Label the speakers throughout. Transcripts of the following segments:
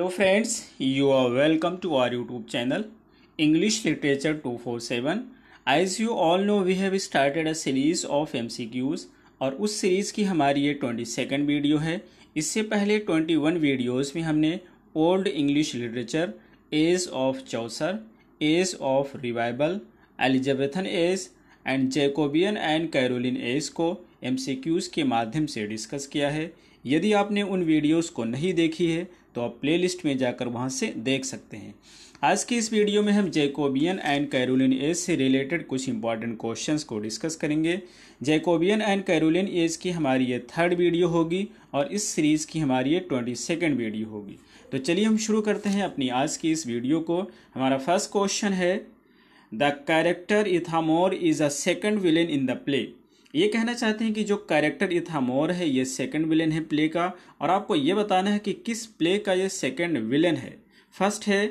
Speaker 1: Hello friends you are welcome to our YouTube channel English literature two four seven eyes you all know we have started a series of M C Qs और उस series की हमारी ये twenty second video है इससे पहले twenty one videos में हमने old English literature age of Chaucer age of रिवाइबल Elizabethan age and Jacobean and Caroline age को एम के माध्यम से डिस्कस किया है यदि आपने उन वीडियोज़ को नहीं देखी है तो आप प्लेलिस्ट में जाकर वहाँ से देख सकते हैं आज की इस वीडियो में हम जैकोबियन एंड कैरोलिन एज से रिलेटेड कुछ इंपॉर्टेंट क्वेश्चंस को डिस्कस करेंगे जैकोबियन एंड कैरोलिन एज की हमारी ये थर्ड वीडियो होगी और इस सीरीज़ की हमारी ये ट्वेंटी सेकेंड वीडियो होगी तो चलिए हम शुरू करते हैं अपनी आज की इस वीडियो को हमारा फर्स्ट क्वेश्चन है the character Ithamore is a second villain in the play ये कहना चाहते हैं कि जो कैरेक्टर इथामोर है ये सेकंड विलेन है प्ले का और आपको ये बताना है कि किस प्ले का ये सेकंड विलेन है फर्स्ट है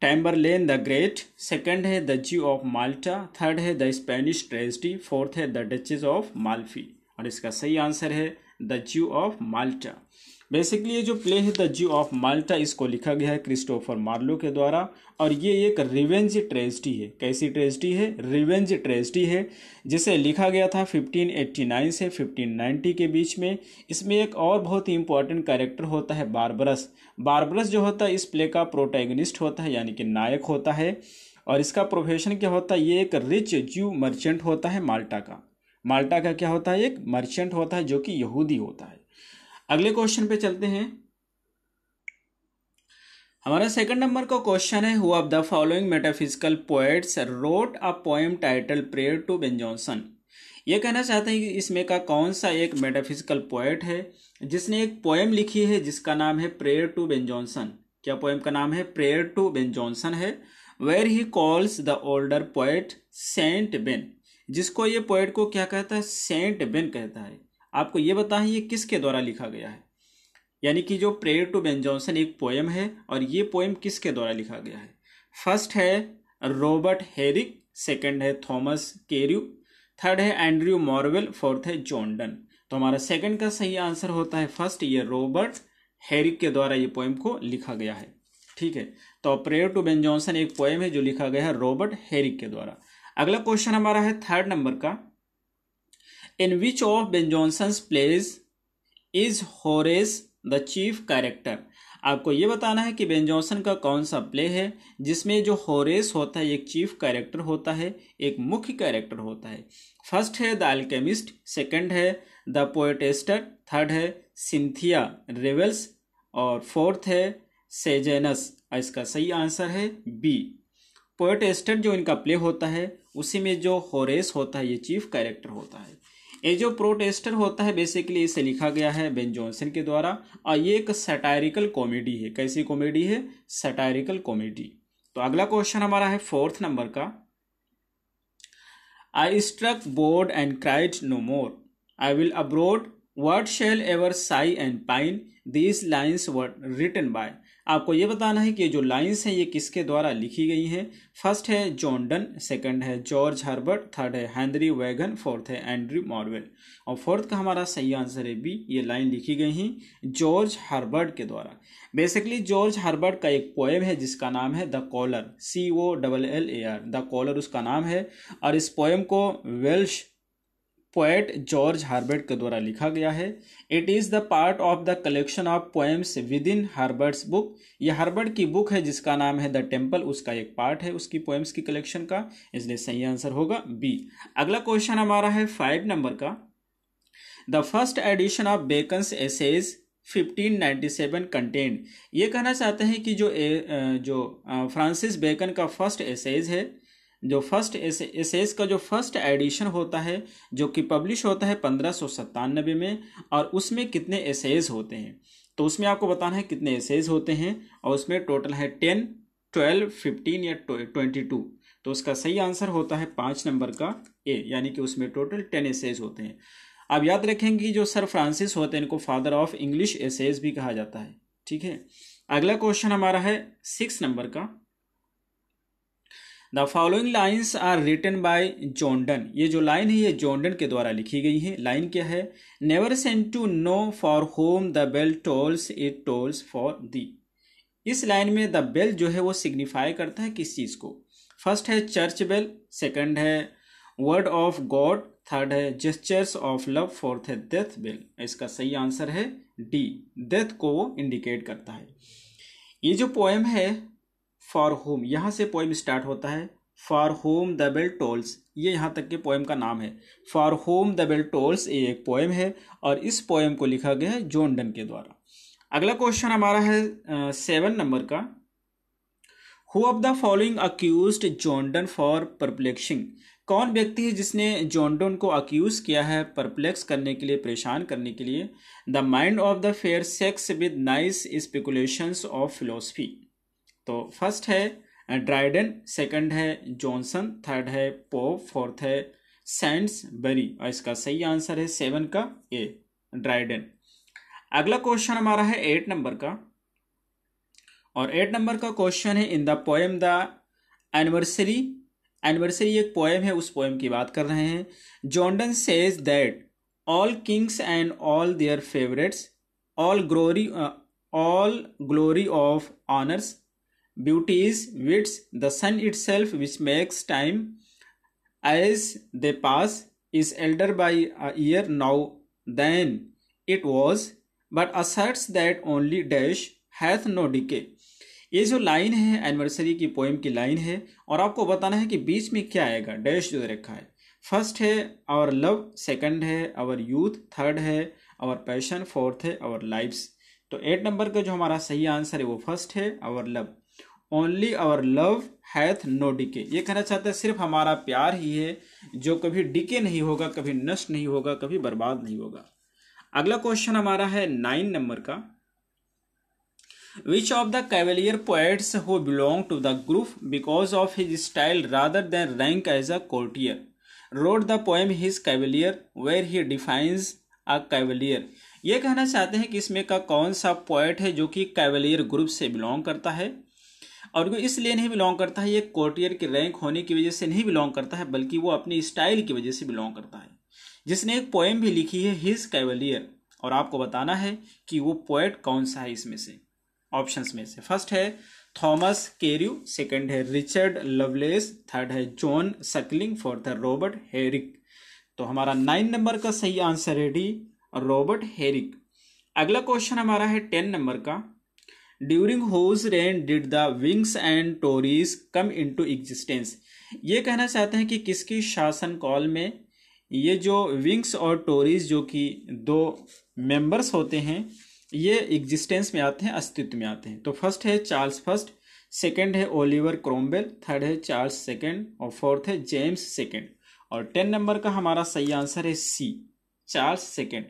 Speaker 1: टैम्बरलेन द ग्रेट सेकंड है the Jew of Malta third है द स्पेनिश ट्रेजिडी फोर्थ है द डचेज ऑफ माल्फी और इसका सही आंसर है द ज्यू ऑफ माल्टा बेसिकली ये जो प्ले है द ज्यू ऑफ माल्टा इसको लिखा गया है क्रिस्टोफर मार्लो के द्वारा और ये एक रिवेंज ट्रेजिडी है कैसी ट्रेजिडी है रिवेंज ट्रेजिडी है जिसे लिखा गया था 1589 से 1590 के बीच में इसमें एक और बहुत ही इंपॉर्टेंट कैरेक्टर होता है बारबरस बारबरस जो होता है इस प्ले का प्रोटैगनिस्ट होता है यानी कि नायक होता है और इसका प्रोफेशन क्या होता है ये एक रिच ज्यू मर्चेंट होता है माल्टा का माल्टा का क्या होता है एक मर्चेंट होता है जो कि यहूदी होता है अगले क्वेश्चन पे चलते हैं हमारा सेकंड नंबर का क्वेश्चन है who of the following metaphysical poets wrote a poem title prayer to Ben Jonson ये कहना चाहते हैं कि इसमें का कौन सा एक मेटाफिजिकल पोएट है जिसने एक पोएम लिखी है जिसका नाम है प्रेयर टू बेन जॉनसन क्या पोएम का नाम है प्रेयर टू बेन जॉनसन है where he calls the older poet saint Ben जिसको ये पोइट को क्या कहता है सेंट बेन कहता है आपको ये बता है ये किसके द्वारा लिखा गया है यानी कि जो प्रेयर टू बेन जॉनसन एक पोएम है और ये पोएम किसके द्वारा लिखा गया है फर्स्ट है रॉबर्ट हेरिक सेकंड है थॉमस केरियू थर्ड है एंड्रयू मॉरवेल फोर्थ है जॉन डन तो हमारा सेकंड का सही आंसर होता है फर्स्ट ये रॉबर्ट हेरिक के द्वारा ये पोएम को लिखा गया है ठीक है तो प्रेयर टू बेन जॉनसन एक पोएम है जो लिखा गया है रॉबर्ट हेरिक के द्वारा अगला क्वेश्चन हमारा है थर्ड नंबर का in which of Ben Jonson plays is Horace the chief character आपको ये बताना है कि बेन जॉनसन का कौन सा प्ले है जिसमें जो होरेस होता है एक चीफ कैरेक्टर होता है एक मुख्य कैरेक्टर होता है फर्स्ट है द अल्केमिस्ट सेकेंड है द पोएटेस्टर थर्ड है सिंथिया रेवल्स और फोर्थ है सेजेनस इसका सही आंसर है बी पोएट एस्टर जो इनका प्ले होता है उसी में जो होरेस होता है ये चीफ कैरेक्टर होता है ये जो प्रोटेस्टर होता है बेसिकली इसे लिखा गया है बेन जॉनसन के द्वारा और ये एक सटायरिकल कॉमेडी है कैसी कॉमेडी है सटायरिकल कॉमेडी तो अगला क्वेश्चन हमारा है फोर्थ नंबर का I struck board and cried no more I will abroad what shall ever sigh and pine these lines were written by आपको ये बताना है कि जो लाइन्स हैं ये किसके द्वारा लिखी गई हैं फर्स्ट है जॉन डन सेकंड है जॉर्ज हर्बर्ट थर्ड है हैंनरी वैगन फोर्थ है एंड्री मॉरवेल और फोर्थ का हमारा सही आंसर है बी ये लाइन लिखी गई हैं जॉर्ज हार्बर्ट के द्वारा बेसिकली जॉर्ज हर्बर्ट का एक पोएम है जिसका नाम है the collar C O double L A R the collar उसका नाम है और इस पोएम को वेल्श पोएट जॉर्ज हार्बर्ट के द्वारा लिखा गया है it is the part of the collection of poems within Herbert's book यह हार्बर्ट की बुक है जिसका नाम है द टेम्पल उसका एक पार्ट है उसकी पोएम्स की कलेक्शन का इसलिए सही आंसर होगा बी अगला क्वेश्चन हमारा है फाइव नंबर का the first edition of Bacon's essays 1597 content ये कहना चाहते हैं कि जो ए, जो फ्रांसिस बेकन का फर्स्ट एसेज है जो फर्स्ट एस का जो फर्स्ट एडिशन होता है जो कि पब्लिश होता है पंद्रह सौ सत्तानबे में और उसमें कितने एसेज होते हैं तो उसमें आपको बताना है कितने एसेज होते हैं और उसमें टोटल है टेन ट्वेल्व फिफ्टीन या ट्वेंटी टू तो उसका सही आंसर होता है पाँच नंबर का ए यानी कि उसमें टोटल टेन एसेज होते हैं आप याद रखेंगे जो सर फ्रांसिस होते हैं इनको फादर ऑफ इंग्लिश एसेज भी कहा जाता है ठीक है अगला क्वेश्चन हमारा है सिक्स नंबर का the following lines are written by John Donne ये जो लाइन है ये जॉन्डन के द्वारा लिखी गई है लाइन क्या है never send to know for whom the bell tolls it tolls for thee इस लाइन में द बेल जो है वो सिग्निफाई करता है किस चीज़ को फर्स्ट है चर्च बेल सेकंड है वर्ड ऑफ गॉड थर्ड है जेस्टर्स ऑफ लव फोर्थ है डेथ बेल इसका सही आंसर है डी डेथ को वो इंडिकेट करता है ये जो पोएम है फॉर होम यहाँ से पोएम स्टार्ट होता है for whom the bell tolls ये यहाँ तक के पोएम का नाम है for whom the bell tolls ये एक पोएम है और इस पोएम को लिखा गया है जॉन डन के द्वारा अगला क्वेश्चन हमारा है सेवन नंबर का who of the following accuse John Donne for perplexing कौन व्यक्ति है जिसने जॉन्डन को अक्यूज किया है परप्लेक्स करने के लिए परेशान करने के लिए the mind of the fair sex with nice speculations of philosophy तो फर्स्ट है ड्राइडन सेकंड है जॉनसन थर्ड है पोप फोर्थ है सेंट्स सैंडसबरी और इसका सही आंसर है सेवन का ए ड्राइडन अगला क्वेश्चन हमारा है एट नंबर का और एट नंबर का क्वेश्चन है in the poem the anniversary anniversary एक पोएम है उस पोएम की बात कर रहे हैं John Donne says that all kings and all their favourites all glory all glory of honours Beauty is wits, the sun itself, which makes time as they pass, is elder by a year now than it was, but asserts that only dash hath no decay. ये जो line है anniversary की poem की line है और आपको बताना है कि बीच में क्या आएगा डैश जो रखा है फर्स्ट है आवर लव सेकंड है आवर यूथ थर्ड है आवर पैशन फोर्थ है आवर लाइफ्स तो एट नंबर का जो हमारा सही आंसर है वो फर्स्ट है our love only our love hath no decay ये कहना चाहता है सिर्फ हमारा प्यार ही है जो कभी डिके नहीं होगा कभी नष्ट नहीं होगा कभी बर्बाद नहीं होगा अगला क्वेश्चन हमारा है नाइन नंबर का which of the cavalier poets who belong to the group because of his style rather than rank as a courtier wrote the poem his cavalier where he defines a cavalier ये कहना चाहते हैं कि इसमें का कौन सा पोएट है जो कि कैवेलियर ग्रुप से बिलोंग करता है और वो इसलिए नहीं बिलोंग करता है ये कोर्टियर के रैंक होने की वजह से नहीं बिलोंग करता है बल्कि वो अपनी स्टाइल की वजह से बिलोंग करता है जिसने एक पोएम भी लिखी है हिज कैवलियर और आपको बताना है कि वो पोएट कौन सा है इसमें से ऑप्शंस में से फर्स्ट है थॉमस केरू सेकंड है रिचर्ड लवलेस थर्ड है जॉन सकलिंग फोर्थ है रॉबर्ट हेरिक तो हमारा नाइन नंबर का सही आंसर है डी रॉबर्ट हेरिक अगला क्वेश्चन हमारा है टेन नंबर का during whose reign did the Whigs and Tories come into existence ये कहना चाहते हैं कि किसकी शासन कॉल में ये जो विंग्स और टोरीज जो कि दो मेंबर्स होते हैं ये एग्जिस्टेंस में आते हैं अस्तित्व में आते हैं तो फर्स्ट है चार्ल्स फर्स्ट सेकेंड है ओलिवर क्रोमबेल थर्ड है चार्ल्स सेकेंड और फोर्थ है जेम्स सेकेंड और टेन नंबर का हमारा सही आंसर है सी चार्ल्स सेकेंड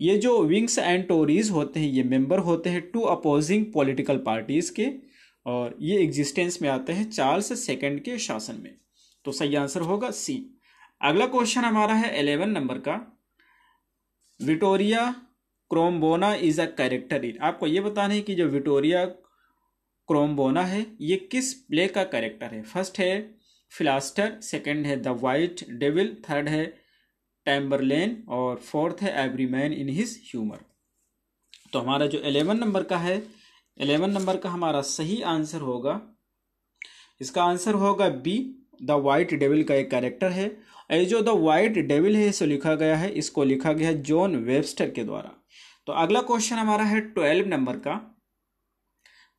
Speaker 1: ये जो विंग्स एंड टोरीज होते हैं ये मेंबर होते हैं टू अपोजिंग पॉलिटिकल पार्टीज़ के और ये एग्जिस्टेंस में आते हैं चार्ल्स सेकेंड के शासन में तो सही आंसर होगा सी अगला क्वेश्चन हमारा है एलेवन नंबर का Vittoria Corombona is a character in आपको ये बताना है कि जो विटोरिया क्रोम्बोना है ये किस प्ले का कैरेक्टर है फर्स्ट है फिलास्टर सेकंड है द वाइट डेविल थर्ड है टैम्बरलेन और फोर्थ है Every Man in His Humour तो हमारा जो एलेवन नंबर का है एलेवन नंबर का हमारा सही आंसर होगा इसका आंसर होगा बी द वाइट डेविल का एक कैरेक्टर है ये जो द वाइट डेविल है इसे लिखा गया है इसको लिखा गया है जॉन वेबस्टर के द्वारा तो अगला क्वेश्चन हमारा है ट्वेल्व नंबर का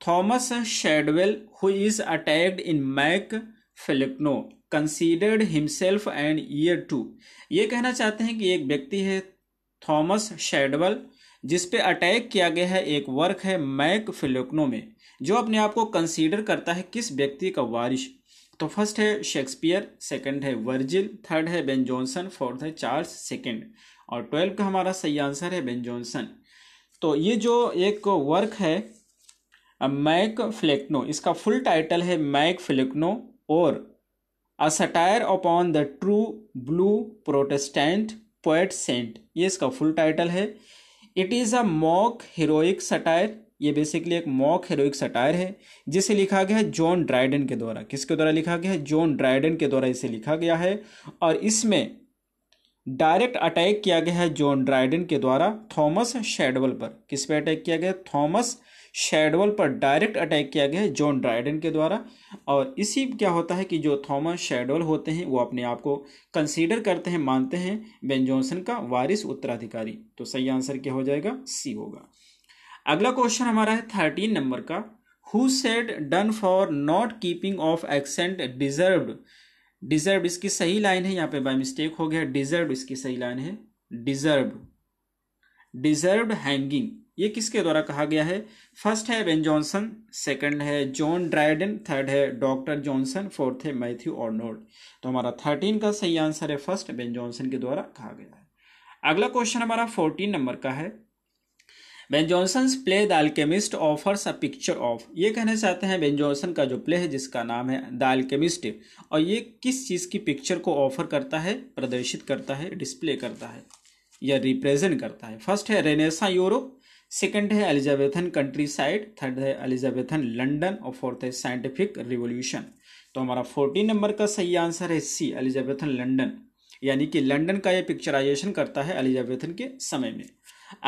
Speaker 1: Thomas Shadwell who is attacked in Mac Flecknoe considered himself an heir to ये कहना चाहते हैं कि एक व्यक्ति है थॉमस शेडवल जिस पे अटैक किया गया है एक वर्क है मैक फिलिपनो में जो अपने आप को कंसीडर करता है किस व्यक्ति का वारिश तो फर्स्ट है शेक्सपियर सेकंड है वर्जिल थर्ड है बेन जॉनसन फोर्थ है चार्ल्स सेकंड और ट्वेल्व का हमारा सही आंसर है बेन जॉनसन तो ये जो एक वर्क है मैक फ्लेक्नो इसका फुल टाइटल है मैक फ्लेक्नो और a satire upon the true blue Protestant poet saint ये इसका फुल टाइटल है it is a mock heroic satire ये बेसिकली एक मॉक हीरोइक सटायर है जिसे लिखा गया है जॉन ड्राइडन के द्वारा किसके द्वारा लिखा गया है जॉन ड्राइडन के द्वारा इसे लिखा गया है और इसमें डायरेक्ट अटैक किया गया है जॉन ड्राइडन के द्वारा थॉमस शेडवल पर किस पे अटैक किया गया थॉमस शेडवल पर डायरेक्ट अटैक किया गया है जॉन ड्राइडन के द्वारा और इसी क्या होता है कि जो थॉमस शेडवल होते हैं वो अपने आप को कंसीडर करते हैं मानते हैं बेन जॉनसन का वारिस उत्तराधिकारी तो सही आंसर क्या हो जाएगा सी होगा अगला क्वेश्चन हमारा है थर्टीन नंबर का who said Donne for not keeping of accent deserve deserve इसकी सही लाइन है यहाँ पे बाय मिस्टेक हो गया डिजर्व इसकी सही लाइन है डिजर्व डिजर्व हैंगिंग ये किसके द्वारा कहा गया है फर्स्ट है बेन जॉनसन सेकंड है जॉन ड्राइडन थर्ड है डॉक्टर जॉनसन फोर्थ है मैथ्यू ऑर्नोल्ड तो हमारा थर्टीन का सही आंसर है फर्स्ट बेन जॉनसन के द्वारा कहा गया है अगला क्वेश्चन हमारा फोर्टीन नंबर का है Ben Jonson play the Alchemist offers a picture of ये कहना चाहते हैं बेन जॉनसन का जो प्ले है जिसका नाम है द अल्केमिस्ट और ये किस चीज़ की पिक्चर को ऑफर करता है प्रदर्शित करता है डिस्प्ले करता है या रिप्रेजेंट करता है फर्स्ट है रेनेसा यूरोप सेकेंड है एलिजाबेथन कंट्री साइड थर्ड है एलिजाबेथन लंडन और फोर्थ है साइंटिफिक रिवोल्यूशन तो हमारा फोर्टीन नंबर का सही आंसर है सी एलिजाबेथन लंडन यानी कि लंडन का यह पिक्चराइजेशन करता है एलिजाबेथन के समय में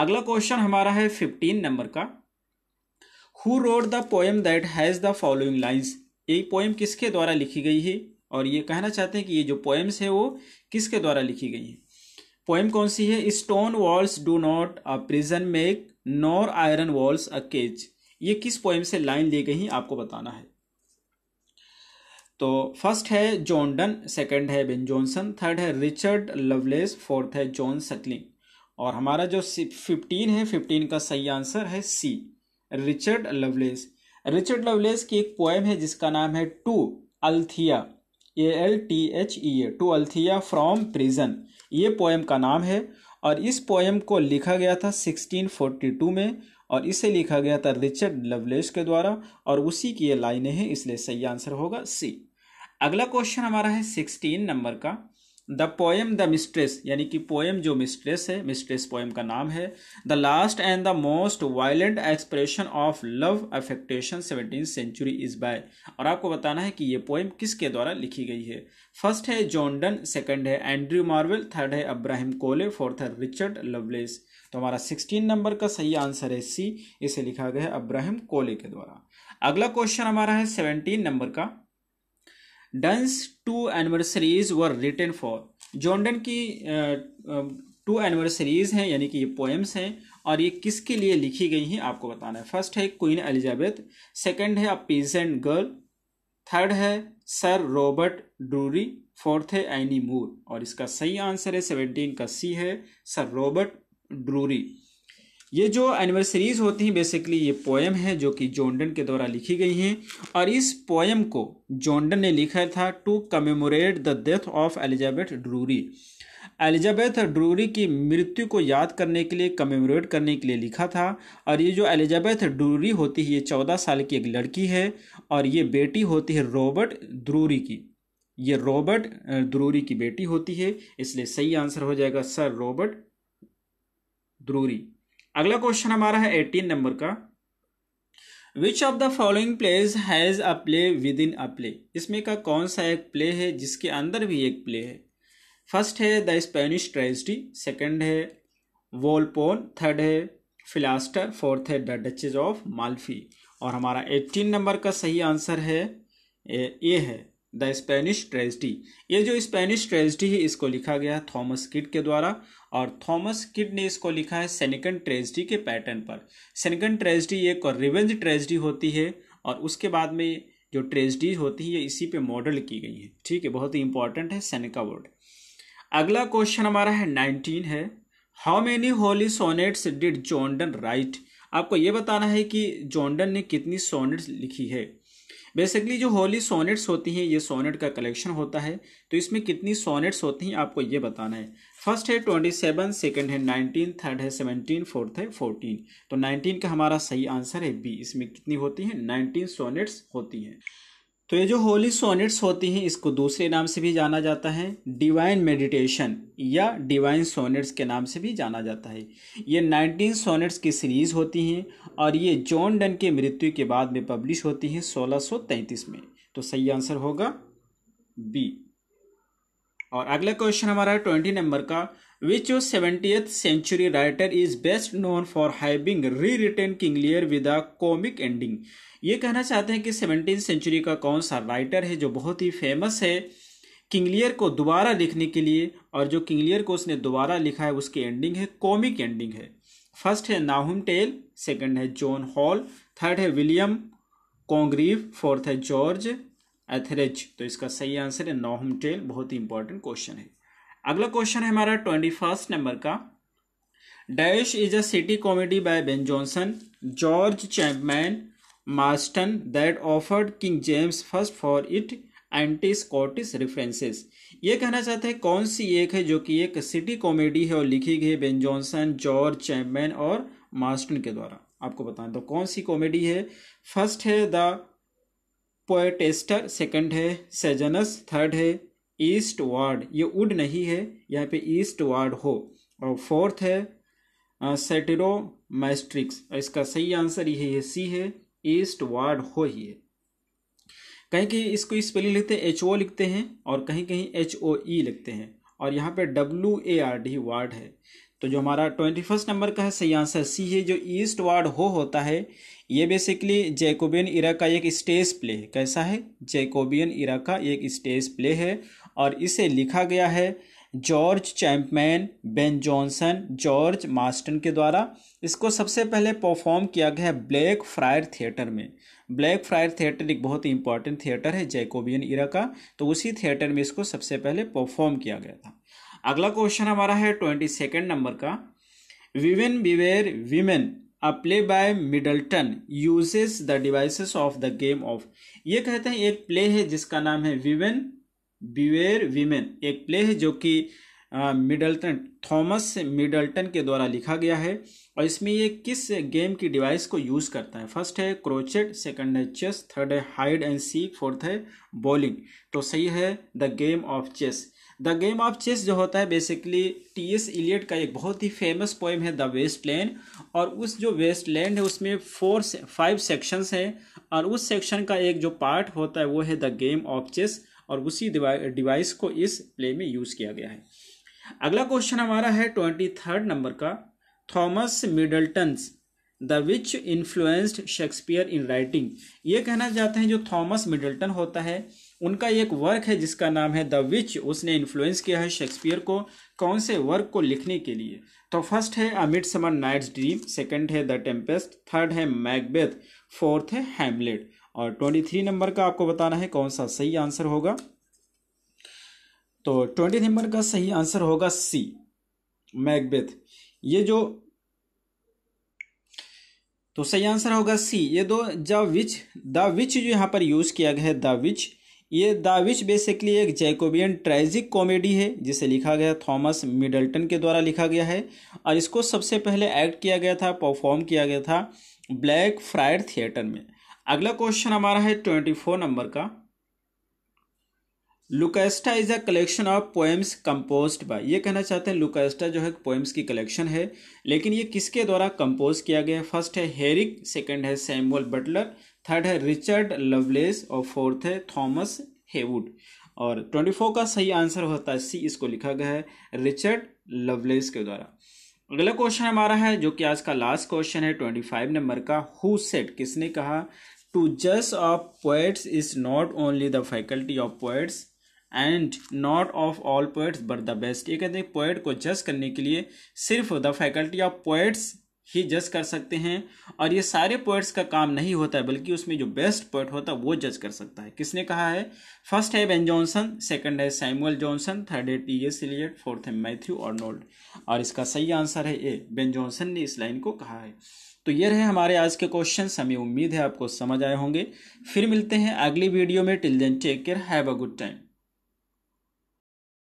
Speaker 1: अगला क्वेश्चन हमारा है फिफ्टीन नंबर का who wrote the poem that has the following lines ये पोएम किसके द्वारा लिखी गई है और ये कहना चाहते हैं कि ये जो पोएम्स है वो किसके द्वारा लिखी गई है पोएम कौन सी है stone walls do not a prison make nor iron walls a cage ये किस पोएम से लाइन ली गई आपको बताना है तो फर्स्ट है जॉन डन सेकंड है बेन जॉनसन थर्ड है रिचर्ड लवलेस फोर्थ है जॉन सकलिंग और हमारा जो फिफ्टीन है फिफ्टीन का सही आंसर है C Richard Lovelace Richard Lovelace की एक पोएम है जिसका नाम है to Althea A L T H E A to Althea from prison ये पोएम का नाम है और इस पोएम को लिखा गया था 1642 में और इसे लिखा गया था रिचर्ड लवलेश के द्वारा और उसी की ये लाइनें हैं इसलिए सही आंसर होगा सी अगला क्वेश्चन हमारा है सिक्सटीन नंबर का द पोएम द मिस्ट्रेस यानी कि पोएम जो मिस्ट्रेस है मिस्ट्रेस पोएम का नाम है the last and the most violent expression of love affectation seventeen century is by और आपको बताना है कि ये पोएम किसके द्वारा लिखी गई है फर्स्ट है जॉन्डन सेकेंड है एंड्रयू मार्वल थर्ड है अब्राहिम कोले फोर्थ है रिचर्ड लवलेस तो हमारा सिक्सटीन नंबर का सही आंसर है सी इसे लिखा गया है अब्राहिम कोले के द्वारा अगला क्वेश्चन हमारा है सेवनटीन नंबर का Donne's two anniversaries were written for John Donne की टू एनिवर्सरीज हैं यानी कि ये पोएम्स हैं और ये किसके लिए लिखी गई हैं आपको बताना है फर्स्ट है क्वीन एलिजाबेथ सेकेंड है अ पीजेंट गर्ल थर्ड है सर रॉबर्ट ड्रूरी फोर्थ है एनी मूर और इसका सही आंसर है सेवेंटीन का सी है सर रॉबर्ट ड्रूरी ये जो एनिवर्सरीज होती हैं बेसिकली ये पोएम है जो कि जॉन्डन के द्वारा लिखी गई हैं और इस पोएम को जॉन्डन ने लिखा था to commemorate the death of Elizabeth Drury Elizabeth Drury की मृत्यु को याद करने के लिए कमेमोरेट करने के लिए लिखा था और ये जो एलिजाबेथ ड्रूरी होती है ये चौदह साल की एक लड़की है और ये बेटी होती है रॉबर्ट ड्रूरी की ये रॉबर्ट द्रूरी की बेटी होती है इसलिए सही आंसर हो जाएगा सर रॉबर्ट द्रूरी अगला क्वेश्चन हमारा है एटीन नंबर का which of the following plays has a play within a play इसमें का कौन सा एक प्ले है जिसके अंदर भी एक प्ले है फर्स्ट है द स्पेनिश ट्रेजिडी सेकेंड है वोलपोन थर्ड है फिलास्टर फोर्थ है द डचेज ऑफ माल्फी और हमारा एट्टीन नंबर का सही आंसर है ये है द स्पेनिश ट्रेजिडी ये जो स्पेनिश ट्रेजिडी है इसको लिखा गया थॉमस किट के द्वारा और थॉमस किड ने इसको लिखा है सेनिकन ट्रेजडी के पैटर्न पर सेनिकन ट्रेजडी एक और रिवेंज ट्रेजडी होती है और उसके बाद में जो ट्रेजडी होती है इसी पे मॉडल की गई है ठीक है बहुत ही इंपॉर्टेंट है सेनिका वर्ड अगला क्वेश्चन हमारा है नाइनटीन है how many holy sonnets did John Donne write आपको ये बताना है कि जॉन्डन ने कितनी सोनेट्स लिखी है बेसिकली जो होली सोनेट्स होती हैं ये सोनेट का कलेक्शन होता है तो इसमें कितनी सोनेट्स होती हैं आपको ये बताना है फर्स्ट है ट्वेंटी सेवन सेकेंड है नाइनटीन थर्ड है सेवनटीन फोर्थ है फोर्टीन तो नाइनटीन का हमारा सही आंसर है बी इसमें कितनी होती है नाइनटीन सोनेट्स होती हैं तो ये जो होली सोनेट्स होती हैं इसको दूसरे नाम से भी जाना जाता है डिवाइन मेडिटेशन या डिवाइन सोनेट्स के नाम से भी जाना जाता है ये नाइनटीन सोनेट्स की सीरीज़ होती हैं और ये जॉन डन के मृत्यु के बाद में पब्लिश होती हैं तैंतीस में तो सही आंसर होगा बी और अगला क्वेश्चन हमारा है ट्वेंटी नंबर का which seventeen century writer is best known for having rewritten King Lear with a comic ending ये कहना चाहते हैं कि सेवनटीन सेंचुरी का कौन सा राइटर है जो बहुत ही फेमस है किंगलियर को दोबारा लिखने के लिए और जो किंगलियर को उसने दोबारा लिखा है उसकी एंडिंग है कॉमिक एंडिंग है फर्स्ट है नाहुम टेल सेकंड है जॉन हॉल थर्ड है विलियम कॉन्ग्रीव फोर्थ है जॉर्ज एथरेज तो इसका सही आंसर है नोहम टेल बहुत ही इंपॉर्टेंट क्वेश्चन है अगला क्वेश्चन है हमारा ट्वेंटी फर्स्ट नंबर का dash is a city comedy by Ben Jonson George Chapman Marston that offended King James first for its anti Scottish references ये कहना चाहते हैं कौन सी एक है जो कि एक सिटी कॉमेडी है और लिखी गई बेन जॉनसन जॉर्ज चैपमैन और मार्स्टन के द्वारा आपको बताएं तो कौन सी कॉमेडी है फर्स्ट है द पोएटेस्टर सेकंड है सेजनस थर्ड है ईस्ट वार्ड ये उड नहीं है यहाँ पे ईस्ट वार्ड हो और फोर्थ है सेटिरो मैस्ट्रिक्स और इसका सही आंसर ये है सी है ईस्ट वार्ड हो ही है कहीं कहीं इसको स्पेलिंग लिखते हैं एच ओ लिखते हैं और कहीं कहीं एच ओ ई लिखते हैं और यहाँ पे W A R D ward है तो जो हमारा ट्वेंटी फर्स्ट नंबर का है सही आंसर सी है जो ईस्ट वार्ड हो होता है ये बेसिकली जैकोबियन इरा का एक स्टेज प्ले कैसा है जैकोबियन इरा का एक स्टेज प्ले है और इसे लिखा गया है George Chapman Ben Jonson George Marston के द्वारा इसको सबसे पहले परफॉर्म किया गया है ब्लैक फ्रायर थिएटर में ब्लैक फ्रायर थिएटर एक बहुत ही इंपॉर्टेंट थिएटर है जैकोबियन इरा का तो उसी थिएटर में इसको सबसे पहले परफॉर्म किया गया था अगला क्वेश्चन हमारा है ट्वेंटी सेकेंड नंबर का women beware women a play by Middleton uses the devices of the game of ये कहते हैं एक प्ले है जिसका नाम है विमेन बीवेर विमेन एक प्ले है जो कि मिडल्टन थॉमस मिडल्टन के द्वारा लिखा गया है और इसमें ये किस गेम की डिवाइस को यूज़ करता है फर्स्ट है क्रोचेट सेकंड है चेस थर्ड है हाइड एंड सीक फोर्थ है बॉलिंग तो सही है the game of chess the game of chess जो होता है बेसिकली टी एस इलियट का एक बहुत ही फेमस पोएम है द वेस्ट लैंड और उस जो वेस्ट लैंड है उसमें फोर फाइव सेक्शंस हैं और उस सेक्शन का एक जो पार्ट होता है वो है द गेम ऑफ चेस और उसी डिवाइस को इस प्ले में यूज़ किया गया है अगला क्वेश्चन हमारा है ट्वेंटी थर्ड नंबर का Thomas Middleton's the witch influenced Shakespeare in writing ये कहना चाहते हैं जो थॉमस मिडल्टन होता है उनका एक वर्क है जिसका नाम है द विच उसने इन्फ्लुएंस किया है शेक्सपियर को कौन से वर्क को लिखने के लिए तो फर्स्ट है a midsummer night's dream second है द टेम्पेस्ट थर्ड है मैकबेथ फोर्थ है हेमलेट और ट्वेंटी थ्री नंबर का आपको बताना है कौन सा सही आंसर होगा तो ट्वेंटी नंबर का सही आंसर होगा सी मैकबेथ ये जो तो सही आंसर होगा सी ये दो द विच द विच जो यहाँ पर यूज़ किया गया है द विच ये द विच बेसिकली एक जैकोबियन ट्रेजिक कॉमेडी है जिसे लिखा गया थॉमस मिडल्टन के द्वारा लिखा गया है और इसको सबसे पहले एक्ट किया गया था परफॉर्म किया गया था ब्लैक फ्राइड थिएटर में अगला क्वेश्चन हमारा है ट्वेंटी फोर नंबर का Lucasta is a collection of poems compose by ये कहना चाहते हैं लुकास्टा जो है पोएम्स की कलेक्शन है लेकिन ये किसके द्वारा कंपोज किया गया फर्स्ट है हेरिक सेकंड है सैमुअल बटलर थर्ड है रिचर्ड लवलेस और फोर्थ है थॉमस हेवुड और ट्वेंटी फोर का सही आंसर होता है सी इसको लिखा गया है रिचर्ड लवलेस के द्वारा अगला क्वेश्चन हमारा है जो कि आज का लास्ट क्वेश्चन है ट्वेंटी फाइव नंबर का हु सेट किसने कहा to judge of poets is not only the faculty of poets and not of all poets but the best ये कहते हैं पोइट को जज करने के लिए सिर्फ द फैकल्टी ऑफ पोइट्स ही जज कर सकते हैं और ये सारे पोइट्स का काम नहीं होता है बल्कि उसमें जो बेस्ट पोइट होता है वो जज कर सकता है किसने कहा है फर्स्ट है बेन जॉनसन सेकंड है सैमुअल जॉनसन थर्ड है टी एस एलियट फोर्थ है मैथ्यू ऑर्नोल्ड और इसका सही आंसर है ए बेन जॉनसन ने इस लाइन को कहा है तो ये रहे हमारे आज के क्वेश्चन हमें उम्मीद है आपको समझ आए होंगे फिर मिलते हैं अगली वीडियो में till then take care have a good time